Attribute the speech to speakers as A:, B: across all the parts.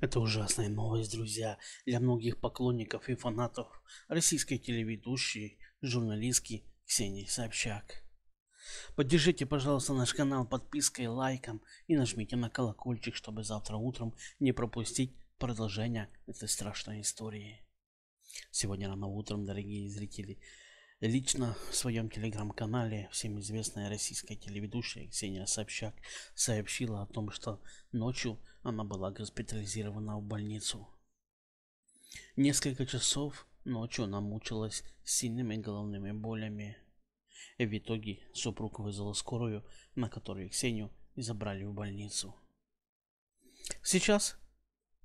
A: Это ужасная новость, друзья, для многих поклонников и фанатов российской телеведущей, журналистки Ксении Собчак. Поддержите, пожалуйста, наш канал подпиской, лайком и нажмите на колокольчик, чтобы завтра утром не пропустить продолжение этой страшной истории. Сегодня рано утром, дорогие зрители, Лично в своем телеграм-канале всем известная российская телеведущая Ксения Собчак сообщила о том, что ночью она была госпитализирована в больницу. Несколько часов ночью она мучилась с сильными головными болями. И в итоге супруг вызвал скорую, на которой Ксению забрали в больницу. Сейчас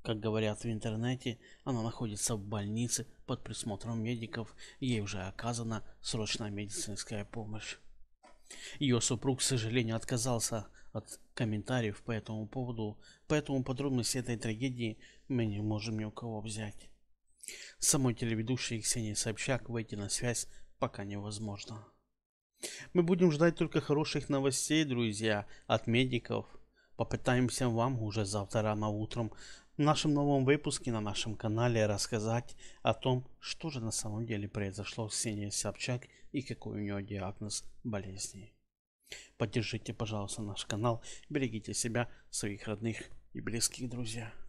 A: как говорят в интернете, она находится в больнице под присмотром медиков, ей уже оказана срочная медицинская помощь. Ее супруг, к сожалению, отказался от комментариев по этому поводу, поэтому подробности этой трагедии мы не можем ни у кого взять. Самой телеведущей Ксении Собчак выйти на связь пока невозможно. Мы будем ждать только хороших новостей, друзья, от медиков. Попытаемся вам уже завтра рано утром в нашем новом выпуске на нашем канале рассказать о том, что же на самом деле произошло с Ксенией Собчак и какой у нее диагноз болезни. Поддержите, пожалуйста, наш канал, берегите себя, своих родных и близких, друзья.